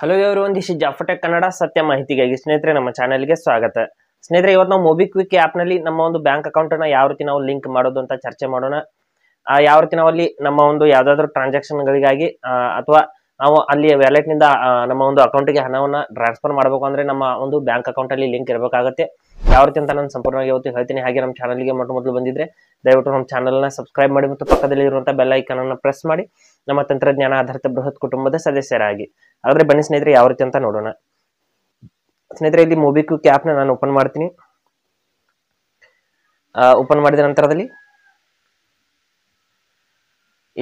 hello ಇವರು ಒಂದಿಷ್ಟು ಜಾಫಟೆಕ್ ಕನ್ನಡ ಸತ್ಯ ಮಾಹಿತಿಗಾಗಿ ಸ್ನೇಹಿತರೆ ನಮ್ಮ ಚಾನಲ್ಗೆ ಸ್ವಾಗತ ಸ್ನೇಹಿತರೆ ಇವತ್ತು ನಾವು ಮೊಬಿಕ್ವಿಕ್ ಆ್ಯಪ್ನಲ್ಲಿ ನಮ್ಮ ಒಂದು ಬ್ಯಾಂಕ್ ಅಕೌಂಟನ್ನು ಯಾವ ರೀತಿ ನಾವು ಲಿಂಕ್ ಮಾಡೋದು ಅಂತ ಚರ್ಚೆ ಮಾಡೋಣ ಯಾವ ರೀತಿ ನಾವು ಅಲ್ಲಿ ನಮ್ಮ ಒಂದು ಯಾವುದಾದ್ರೂ ಟ್ರಾನ್ಸಾಕ್ಷನ್ಗಳಿಗಾಗಿ ಅಥವಾ ನಾವು ಅಲ್ಲಿ ವ್ಯಾಲೆಟ್ನಿಂದ ನಮ್ಮ ಒಂದು ಅಕೌಂಟಿಗೆ ಹಣವನ್ನು ಟ್ರಾನ್ಸ್ಫರ್ ಮಾಡಬೇಕು ಅಂದರೆ ನಮ್ಮ ಒಂದು ಬ್ಯಾಂಕ್ ಅಕೌಂಟಲ್ಲಿ ಲಿಂಕ್ ಇರಬೇಕಾಗುತ್ತೆ ಯಾವ ರೀತಿ ಅಂತ ನಾನು ಸಂಪೂರ್ಣವಾಗಿ ಇವತ್ತು ಹೇಳ್ತೀನಿ ಹಾಗೆ ನಮ್ಮ ಚಾನಲ್ಗೆ ಮೊಟ್ಟ ಮೊದಲು ಬಂದಿದ್ದರೆ ದಯವಿಟ್ಟು ನಮ್ಮ ಚಾನಲ್ನ ಸಬ್ಸ್ಕ್ರೈಬ್ ಮಾಡಿ ಮತ್ತು ಪಕ್ಕದಲ್ಲಿ ಇರುವಂಥ ಬೆಲ್ ಐಕನನ್ನು ಪ್ರೆಸ್ ಮಾಡಿ ನಮ್ಮ ತಂತ್ರಜ್ಞಾನ ಆಧಾರಿತ ಬೃಹತ್ ಕುಟುಂಬದ ಸದಸ್ಯರಾಗಿ ಆದರೆ ಬನ್ನಿ ಸ್ನೇಹಿತರೆ ಯಾವ ರೀತಿ ಅಂತ ನೋಡೋಣ ಸ್ನೇಹಿತರೆ ಇಲ್ಲಿ ಮೊಬಿಕ್ವಿಕ್ ನ ನಾನು ಓಪನ್ ಮಾಡ್ತೀನಿ ಓಪನ್ ಮಾಡಿದ ನಂತರದಲ್ಲಿ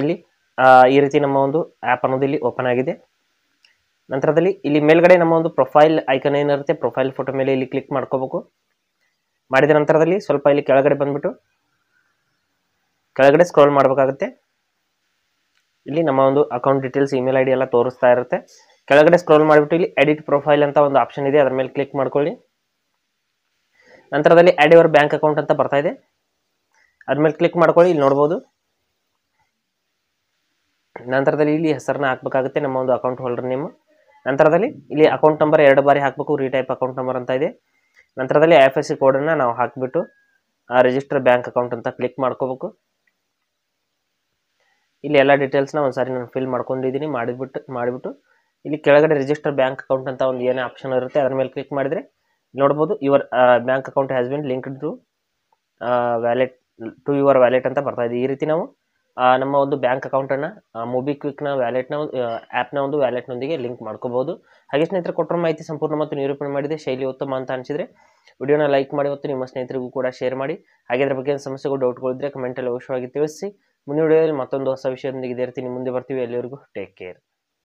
ಇಲ್ಲಿ ಈ ರೀತಿ ನಮ್ಮ ಒಂದು ಆ್ಯಪ್ ಅನ್ನೋದು ಇಲ್ಲಿ ಓಪನ್ ಆಗಿದೆ ನಂತರದಲ್ಲಿ ಇಲ್ಲಿ ಮೇಲ್ಗಡೆ ನಮ್ಮ ಒಂದು ಪ್ರೊಫೈಲ್ ಐಕನ್ ಏನಿರುತ್ತೆ ಪ್ರೊಫೈಲ್ ಫೋಟೋ ಮೇಲೆ ಇಲ್ಲಿ ಕ್ಲಿಕ್ ಮಾಡ್ಕೋಬೇಕು ಮಾಡಿದ ನಂತರದಲ್ಲಿ ಸ್ವಲ್ಪ ಇಲ್ಲಿ ಕೆಳಗಡೆ ಬಂದ್ಬಿಟ್ಟು ಕೆಳಗಡೆ ಸ್ಕ್ರೋಲ್ ಮಾಡಬೇಕಾಗುತ್ತೆ ಇಲ್ಲಿ ನಮ್ಮ ಒಂದು ಅಕೌಂಟ್ ಡೀಟೇಲ್ಸ್ ಇಮೇಲ್ ಐ ಎಲ್ಲ ತೋರಿಸ್ತಾ ಇರುತ್ತೆ ಕೆಳಗಡೆ ಸ್ಕ್ರೋಲ್ ಮಾಡಿಬಿಟ್ಟು ಇಲ್ಲಿ ಎಡಿಟ್ ಪ್ರೊಫೈಲ್ ಅಂತ ಒಂದು ಆಪ್ಷನ್ ಇದೆ ಅದರ ಮೇಲೆ ಕ್ಲಿಕ್ ಮಾಡ್ಕೊಳ್ಳಿ ನಂತರದಲ್ಲಿ ಆ್ಯಡ್ ಯುವರ್ ಬ್ಯಾಂಕ್ ಅಕೌಂಟ್ ಅಂತ ಬರ್ತಾ ಇದೆ ಅದ್ರ ಮೇಲೆ ಕ್ಲಿಕ್ ಮಾಡ್ಕೊಳ್ಳಿ ಇಲ್ಲಿ ನೋಡ್ಬೋದು ನಂತರದಲ್ಲಿ ಇಲ್ಲಿ ಹೆಸರನ್ನ ಹಾಕಬೇಕಾಗುತ್ತೆ ನಮ್ಮ ಒಂದು ಅಕೌಂಟ್ ಹೋಲ್ಡರ್ ನಿಮ್ಮ ನಂತರದಲ್ಲಿ ಇಲ್ಲಿ ಅಕೌಂಟ್ ನಂಬರ್ ಎರಡು ಬಾರಿ ಹಾಕಬೇಕು ರೀಟೈಪ್ ಅಕೌಂಟ್ ನಂಬರ್ ಅಂತ ಇದೆ ನಂತರದಲ್ಲಿ ಎಫ್ ಎಸ್ ಸಿ ಕೋಡನ್ನು ನಾವು ಹಾಕಿಬಿಟ್ಟು ರಿಜಿಸ್ಟರ್ ಬ್ಯಾಂಕ್ ಅಕೌಂಟ್ ಅಂತ ಕ್ಲಿಕ್ ಮಾಡ್ಕೋಬೇಕು ಇಲ್ಲಿ ಎಲ್ಲ ಡೀಟೇಲ್ಸ್ನ ನ ಸಾರಿ ನಾನು ಫಿಲ್ ಮಾಡ್ಕೊಂಡಿದ್ದೀನಿ ಮಾಡಿಬಿಟ್ಟು ಮಾಡಿಬಿಟ್ಟು ಇಲ್ಲಿ ಕೆಳಗಡೆ ರಿಜಿಸ್ಟರ್ ಬ್ಯಾಂಕ್ ಅಕೌಂಟ್ ಅಂತ ಒಂದು ಏನೇ ಆಪ್ಷನ್ ಇರುತ್ತೆ ಅದರ ಮೇಲೆ ಕ್ಲಿಕ್ ಮಾಡಿದರೆ ನೋಡ್ಬೋದು your bank account has been linked to wallet to your wallet ಅಂತ ಬರ್ತಾ ಇದೆ ಈ ರೀತಿ ನಾವು ನಮ್ಮ ಒಂದು ಬ್ಯಾಂಕ್ ಅಕೌಂಟನ್ನು ಮೊಬಿಕ್ವಿಕ್ನ ವ್ಯಾಲೆಟ್ನ ಆ್ಯಪ್ನ ಒಂದು ವ್ಯಾಲೆಟ್ನೊಂದಿಗೆ ಲಿಂಕ್ ಮಾಡ್ಕೋಬಹುದು ಹಾಗೆ ಸ್ನೇಹಿತರೆ ಕೊಟ್ಟರು ಮಾಹಿತಿ ಸಂಪೂರ್ಣ ಮತ್ತು ನಿರೂಪಣೆ ಮಾಡಿದೆ ಶೈಲಿ ಉತ್ತಮ ಅಂತ ಅನಿಸಿದ್ರೆ ವಿಡಿಯೋನ ಲೈಕ್ ಮಾಡಿ ಮತ್ತು ನಿಮ್ಮ ಸ್ನೇಹಿತರಿಗೂ ಕೂಡ ಶೇರ್ ಮಾಡಿ ಹಾಗೆ ಅದರ ಬಗ್ಗೆ ಸಮಸ್ಯೆಗಳು ಡೌಟ್ಗಳಿದ್ರೆ ಕಮೆಂಟಲ್ಲಿ ಅವಶ್ಯವಾಗಿ ತಿಳಿಸಿ ಮುಂದಿನ ಮತ್ತೊಂದು ಹೊಸ ವಿಷಯದಿಂದ ಇದೇ ಮುಂದೆ ಬರ್ತೀವಿ ಎಲ್ಲರಿಗೂ ಟೇಕ್ ಕೇರ್